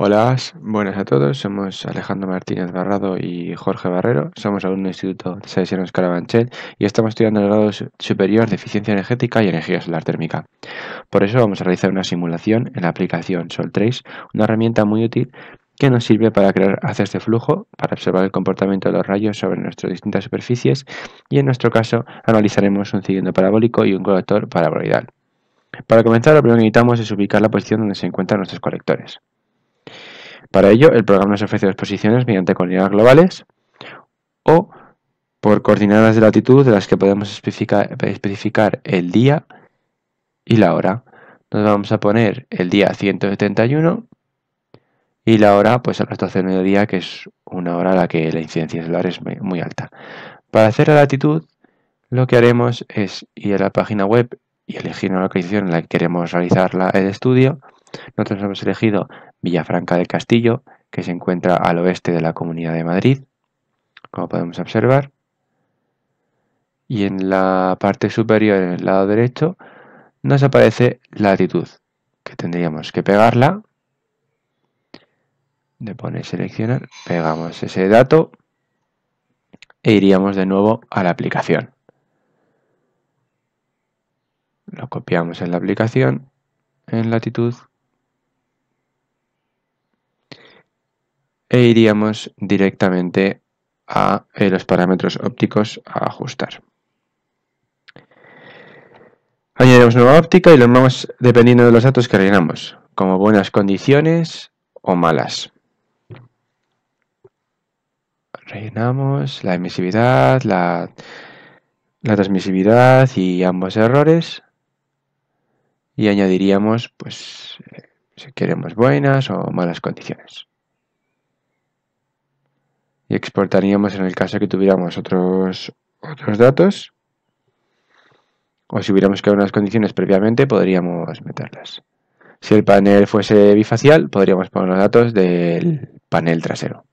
Hola, buenas a todos. Somos Alejandro Martínez Barrado y Jorge Barrero. Somos alumnos del Instituto de Salesianos Carabanchel y estamos estudiando el grado superior de eficiencia energética y energía solar térmica. Por eso vamos a realizar una simulación en la aplicación SolTrace, una herramienta muy útil que nos sirve para crear haces de este flujo, para observar el comportamiento de los rayos sobre nuestras distintas superficies y en nuestro caso analizaremos un cilindro parabólico y un colector paraboloidal. Para comenzar, lo primero que necesitamos es ubicar la posición donde se encuentran nuestros colectores. Para ello, el programa nos ofrece exposiciones mediante coordenadas globales o por coordenadas de latitud de las que podemos especificar, el día y la hora. Nos vamos a poner el día 171 y la hora pues a las 12 del mediodía, que es una hora a la que la incidencia solar es muy alta. Para hacer la latitud, lo que haremos es ir a la página web y elegir una localización en la que queremos realizar el estudio. Nosotros hemos elegido Villafranca del Castillo, que se encuentra al oeste de la Comunidad de Madrid, como podemos observar. Y en la parte superior, en el lado derecho, nos aparece latitud, que tendríamos que pegarla. Le pone seleccionar, pegamos ese dato e iríamos de nuevo a la aplicación. Lo copiamos en la aplicación, en latitud, e iríamos directamente a eh, los parámetros ópticos a ajustar. Añadimos nueva óptica y lo vamos dependiendo de los datos que rellenamos, como buenas condiciones o malas. Rellenamos la emisividad, la, la transmisividad y ambos errores. Y añadiríamos, pues, eh, si queremos buenas o malas condiciones y exportaríamos en el caso que tuviéramos otros, datos o si hubiéramos creado unas condiciones previamente podríamos meterlas. Si el panel fuese bifacial podríamos poner los datos del panel trasero.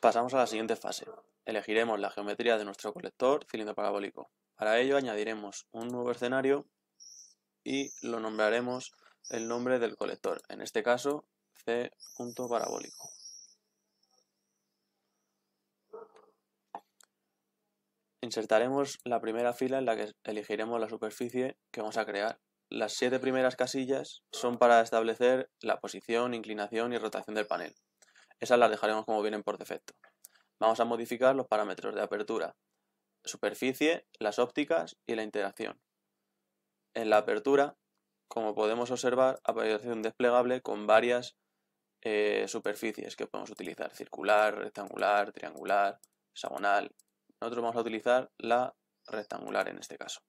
Pasamos a la siguiente fase. Elegiremos la geometría de nuestro colector cilindro parabólico. Para ello añadiremos un nuevo escenario y lo nombraremos el nombre del colector. En este caso punto parabólico. Insertaremos la primera fila en la que elegiremos la superficie que vamos a crear. Las siete primeras casillas son para establecer la posición, inclinación y rotación del panel. Esas las dejaremos como vienen por defecto. Vamos a modificar los parámetros de apertura, superficie, las ópticas y la interacción. En la apertura, como podemos observar, aparece un desplegable con varias eh, superficies que podemos utilizar, circular, rectangular, triangular, hexagonal. Nosotros vamos a utilizar la rectangular en este caso.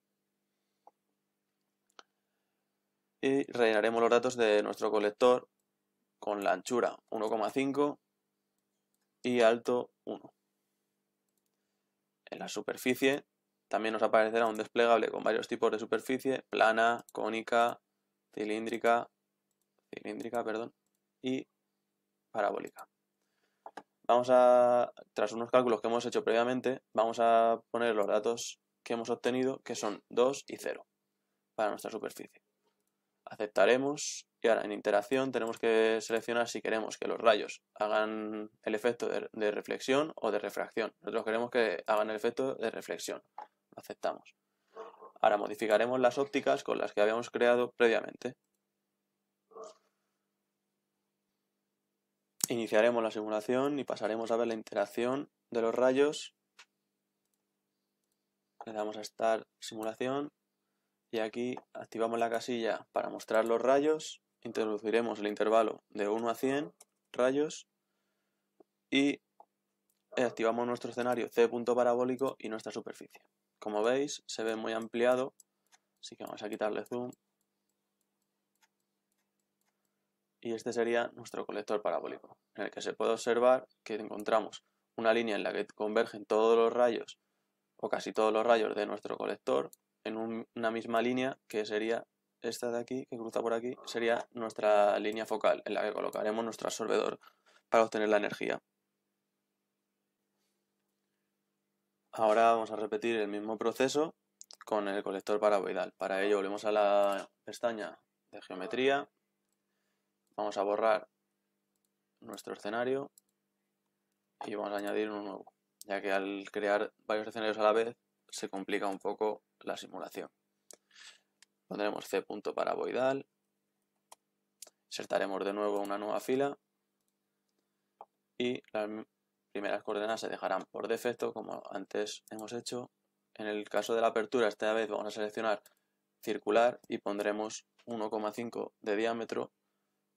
Y rellenaremos los datos de nuestro colector con la anchura 1,5 y alto 1. En la superficie también nos aparecerá un desplegable con varios tipos de superficie, plana, cónica, cilíndrica, cilíndrica, perdón, y parabólica. Vamos a, tras unos cálculos que hemos hecho previamente, vamos a poner los datos que hemos obtenido, que son 2 y 0, para nuestra superficie. Aceptaremos y ahora en interacción tenemos que seleccionar si queremos que los rayos hagan el efecto de, reflexión o de refracción. Nosotros queremos que hagan el efecto de reflexión. aceptamos. Ahora modificaremos las ópticas con las que habíamos creado previamente. Iniciaremos la simulación y pasaremos a ver la interacción de los rayos. Le damos a estar simulación y aquí activamos la casilla para mostrar los rayos. Introduciremos el intervalo de 1 a 100 rayos y activamos nuestro escenario C punto parabólico y nuestra superficie. Como veis se ve muy ampliado, así que vamos a quitarle zoom y este sería nuestro colector parabólico, en el que se puede observar que encontramos una línea en la que convergen todos los rayos o casi todos los rayos de nuestro colector en una misma línea que sería esta de aquí, que cruza por aquí, sería nuestra línea focal en la que colocaremos nuestro absorbedor para obtener la energía. Ahora vamos a repetir el mismo proceso con el colector paraboidal. Para ello volvemos a la pestaña de geometría Vamos a borrar nuestro escenario y vamos a añadir uno nuevo, ya que al crear varios escenarios a la vez se complica un poco la simulación. Pondremos C punto insertaremos de nuevo una nueva fila y las primeras coordenadas se dejarán por defecto, como antes hemos hecho. En el caso de la apertura, esta vez vamos a seleccionar circular y pondremos 1,5 de diámetro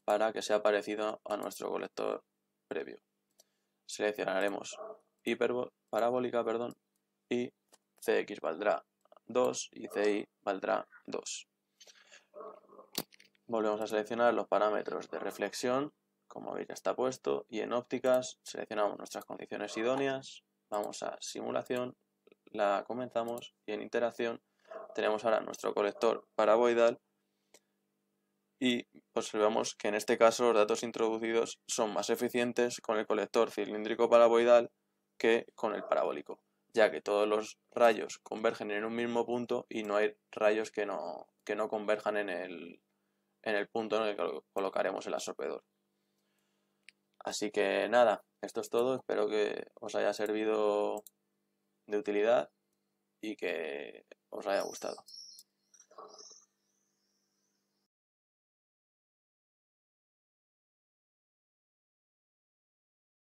para que sea parecido a nuestro colector previo. Seleccionaremos parabólica perdón, y CX valdrá 2 y CI valdrá 2. Volvemos a seleccionar los parámetros de reflexión, como veis ya está puesto, y en ópticas seleccionamos nuestras condiciones idóneas, vamos a simulación, la comenzamos y en interacción tenemos ahora nuestro colector paraboidal y observamos que en este caso los datos introducidos son más eficientes con el colector cilíndrico paraboidal que con el parabólico, ya que todos los rayos convergen en un mismo punto y no hay rayos que no, que no converjan en el, punto en el que colocaremos el absorbedor. Así que nada, esto es todo, espero que os haya servido de utilidad y que os haya gustado.